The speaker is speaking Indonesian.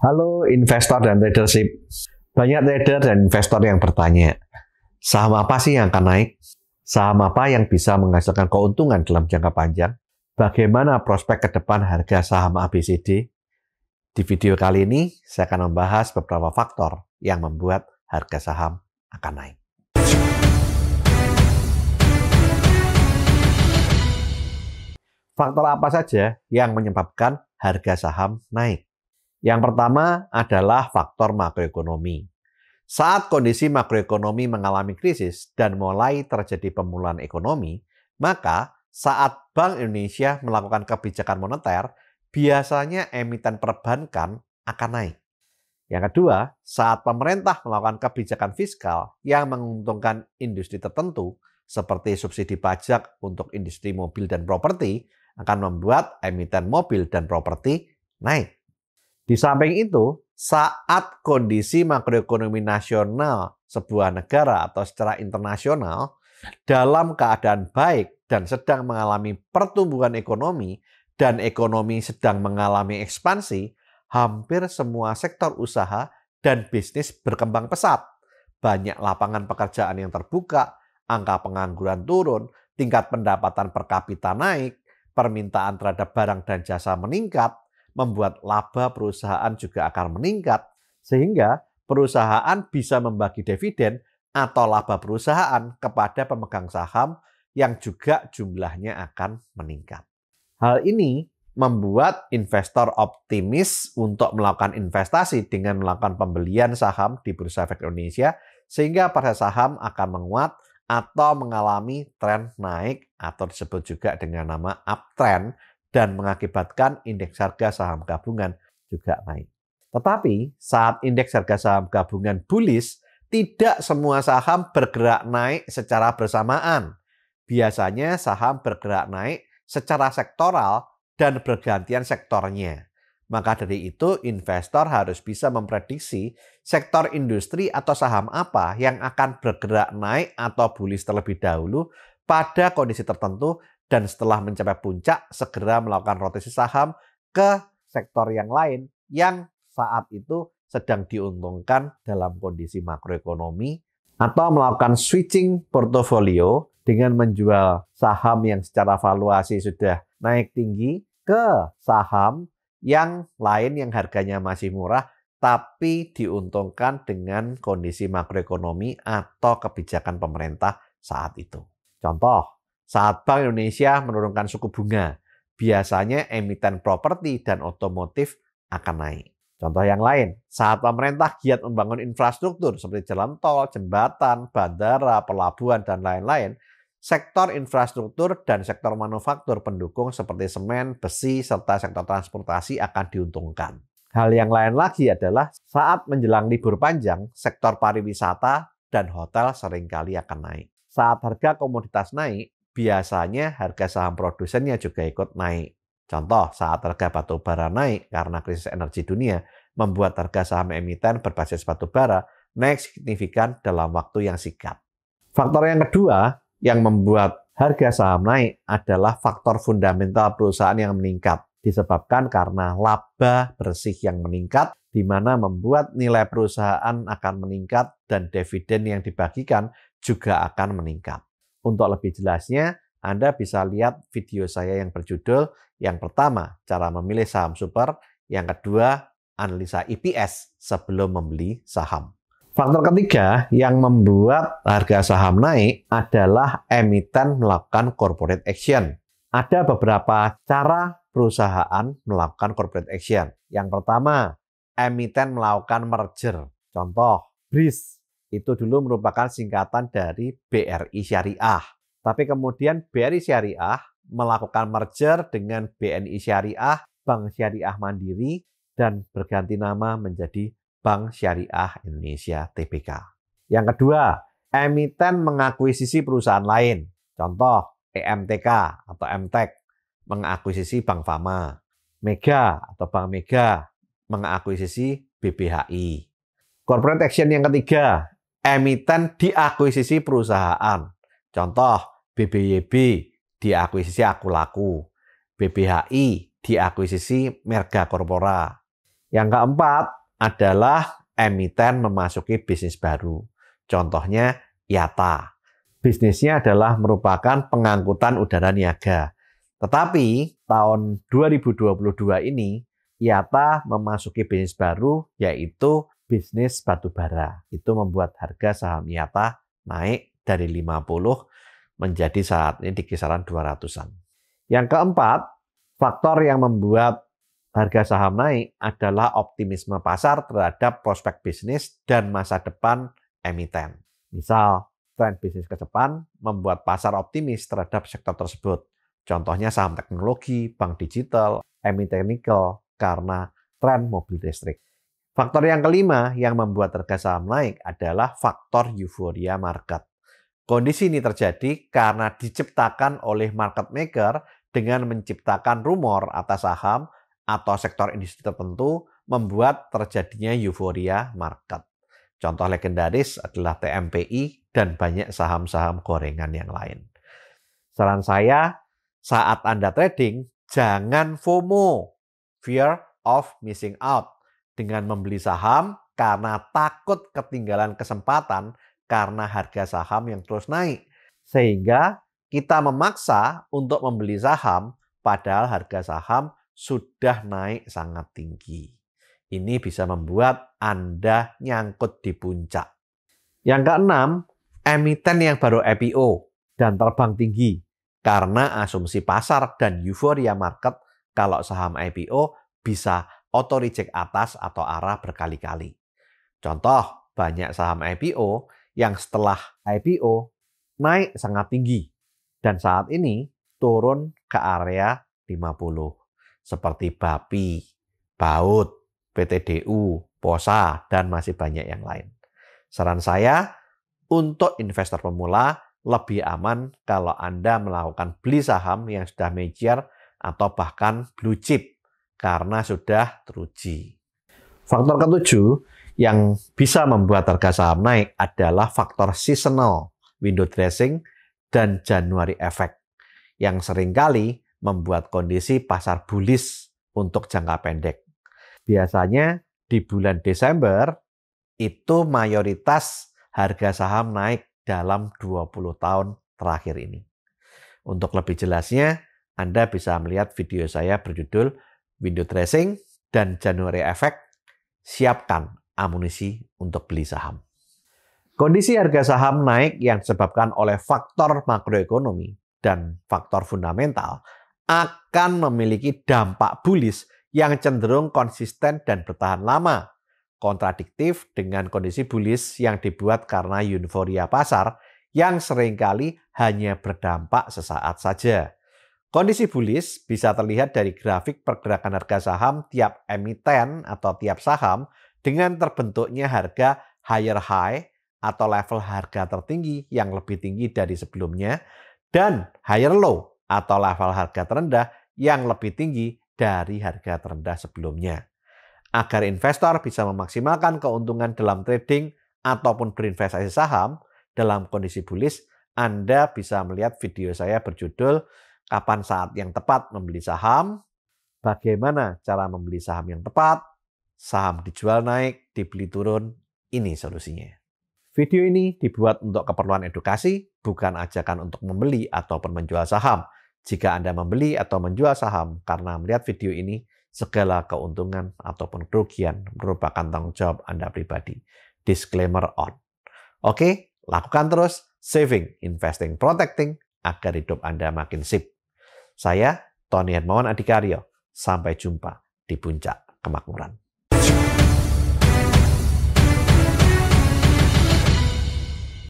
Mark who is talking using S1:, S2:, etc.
S1: Halo investor dan tradership. Banyak trader dan investor yang bertanya, saham apa sih yang akan naik? Saham apa yang bisa menghasilkan keuntungan dalam jangka panjang? Bagaimana prospek ke depan harga saham ABCD? Di video kali ini, saya akan membahas beberapa faktor yang membuat harga saham akan naik. Faktor apa saja yang menyebabkan harga saham naik? Yang pertama adalah faktor makroekonomi. Saat kondisi makroekonomi mengalami krisis dan mulai terjadi pemulihan ekonomi, maka saat Bank Indonesia melakukan kebijakan moneter, biasanya emiten perbankan akan naik. Yang kedua, saat pemerintah melakukan kebijakan fiskal yang menguntungkan industri tertentu, seperti subsidi pajak untuk industri mobil dan properti, akan membuat emiten mobil dan properti naik. Di samping itu, saat kondisi makroekonomi nasional sebuah negara atau secara internasional dalam keadaan baik dan sedang mengalami pertumbuhan ekonomi dan ekonomi sedang mengalami ekspansi, hampir semua sektor usaha dan bisnis berkembang pesat. Banyak lapangan pekerjaan yang terbuka, angka pengangguran turun, tingkat pendapatan per kapita naik, permintaan terhadap barang dan jasa meningkat, membuat laba perusahaan juga akan meningkat sehingga perusahaan bisa membagi dividen atau laba perusahaan kepada pemegang saham yang juga jumlahnya akan meningkat. Hal ini membuat investor optimis untuk melakukan investasi dengan melakukan pembelian saham di Bursa Efek Indonesia sehingga pada saham akan menguat atau mengalami tren naik atau disebut juga dengan nama uptrend dan mengakibatkan indeks harga saham gabungan juga naik. Tetapi saat indeks harga saham gabungan bullish, tidak semua saham bergerak naik secara bersamaan. Biasanya saham bergerak naik secara sektoral dan bergantian sektornya. Maka dari itu investor harus bisa memprediksi sektor industri atau saham apa yang akan bergerak naik atau bullish terlebih dahulu pada kondisi tertentu dan setelah mencapai puncak segera melakukan rotasi saham ke sektor yang lain yang saat itu sedang diuntungkan dalam kondisi makroekonomi atau melakukan switching portofolio dengan menjual saham yang secara valuasi sudah naik tinggi ke saham yang lain yang harganya masih murah tapi diuntungkan dengan kondisi makroekonomi atau kebijakan pemerintah saat itu. Contoh, saat Bank Indonesia menurunkan suku bunga, biasanya emiten properti dan otomotif akan naik. Contoh yang lain, saat pemerintah giat membangun infrastruktur seperti jalan tol, jembatan, bandara, pelabuhan, dan lain-lain, sektor infrastruktur dan sektor manufaktur pendukung seperti semen, besi, serta sektor transportasi akan diuntungkan. Hal yang lain lagi adalah saat menjelang libur panjang, sektor pariwisata dan hotel seringkali akan naik. Saat harga komoditas naik, biasanya harga saham produsennya juga ikut naik. Contoh, saat harga batu bara naik karena krisis energi dunia, membuat harga saham emiten berbasis batu bara naik signifikan dalam waktu yang singkat. Faktor yang kedua yang membuat harga saham naik adalah faktor fundamental perusahaan yang meningkat disebabkan karena laba bersih yang meningkat di mana membuat nilai perusahaan akan meningkat dan dividen yang dibagikan juga akan meningkat. Untuk lebih jelasnya, Anda bisa lihat video saya yang berjudul yang pertama, cara memilih saham super, yang kedua, analisa IPS sebelum membeli saham. Faktor ketiga yang membuat harga saham naik adalah emiten melakukan corporate action. Ada beberapa cara perusahaan melakukan corporate action. Yang pertama, emiten melakukan merger. Contoh, Breeze itu dulu merupakan singkatan dari BRI Syariah. Tapi kemudian BRI Syariah melakukan merger dengan BNI Syariah, Bank Syariah Mandiri, dan berganti nama menjadi Bank Syariah Indonesia TBK. Yang kedua, emiten mengakuisisi perusahaan lain. Contoh, EMTK atau MTEK mengakuisisi Bank Fama. Mega atau Bank Mega mengakuisisi BBHI. Corporate action yang ketiga, emiten diakuisisi perusahaan. Contoh, BBYB diakuisisi Akulaku, BBHI diakuisisi Merga Korpora. Yang keempat adalah emiten memasuki bisnis baru. Contohnya Yata, Bisnisnya adalah merupakan pengangkutan udara niaga. Tetapi tahun 2022 ini Yata memasuki bisnis baru yaitu bisnis batu bara. Itu membuat harga saham IATA naik dari 50 menjadi saat ini di kisaran 200-an. Yang keempat, faktor yang membuat harga saham naik adalah optimisme pasar terhadap prospek bisnis dan masa depan emiten. Misal, tren bisnis ke depan membuat pasar optimis terhadap sektor tersebut. Contohnya saham teknologi, bank digital, emiten nikel, karena tren mobil listrik. Faktor yang kelima yang membuat harga saham naik adalah faktor euforia market. Kondisi ini terjadi karena diciptakan oleh market maker dengan menciptakan rumor atas saham atau sektor industri tertentu membuat terjadinya euforia market. Contoh legendaris adalah TMPI dan banyak saham-saham gorengan yang lain. Saran saya, saat Anda trading, jangan FOMO, fear of missing out dengan membeli saham karena takut ketinggalan kesempatan karena harga saham yang terus naik. Sehingga kita memaksa untuk membeli saham padahal harga saham sudah naik sangat tinggi. Ini bisa membuat Anda nyangkut di puncak. Yang keenam, emiten yang baru IPO dan terbang tinggi karena asumsi pasar dan euforia market kalau saham IPO bisa auto reject atas atau arah berkali-kali. Contoh, banyak saham IPO yang setelah IPO naik sangat tinggi dan saat ini turun ke area 50 seperti BAPI, BAUT, PTDU, POSA, dan masih banyak yang lain. Saran saya, untuk investor pemula, lebih aman kalau Anda melakukan beli saham yang sudah major atau bahkan blue chip karena sudah teruji. Faktor ketujuh yang bisa membuat harga saham naik adalah faktor seasonal, window dressing, dan Januari effect yang seringkali membuat kondisi pasar bullish untuk jangka pendek. Biasanya di bulan Desember itu mayoritas harga saham naik dalam 20 tahun terakhir ini. Untuk lebih jelasnya, Anda bisa melihat video saya berjudul window dressing, dan January Effect, siapkan amunisi untuk beli saham. Kondisi harga saham naik yang disebabkan oleh faktor makroekonomi dan faktor fundamental akan memiliki dampak bullish yang cenderung konsisten dan bertahan lama. Kontradiktif dengan kondisi bullish yang dibuat karena euforia pasar yang seringkali hanya berdampak sesaat saja. Kondisi bullish bisa terlihat dari grafik pergerakan harga saham tiap emiten atau tiap saham dengan terbentuknya harga higher high atau level harga tertinggi yang lebih tinggi dari sebelumnya dan higher low atau level harga terendah yang lebih tinggi dari harga terendah sebelumnya. Agar investor bisa memaksimalkan keuntungan dalam trading ataupun berinvestasi saham dalam kondisi bullish, Anda bisa melihat video saya berjudul kapan saat yang tepat membeli saham, bagaimana cara membeli saham yang tepat, saham dijual naik, dibeli turun, ini solusinya. Video ini dibuat untuk keperluan edukasi, bukan ajakan untuk membeli ataupun menjual saham. Jika Anda membeli atau menjual saham karena melihat video ini, segala keuntungan ataupun kerugian merupakan tanggung jawab Anda pribadi. Disclaimer on. Oke, lakukan terus saving, investing, protecting agar hidup Anda makin sip. Saya Tony Hermawan Adikaryo. Sampai jumpa di puncak kemakmuran.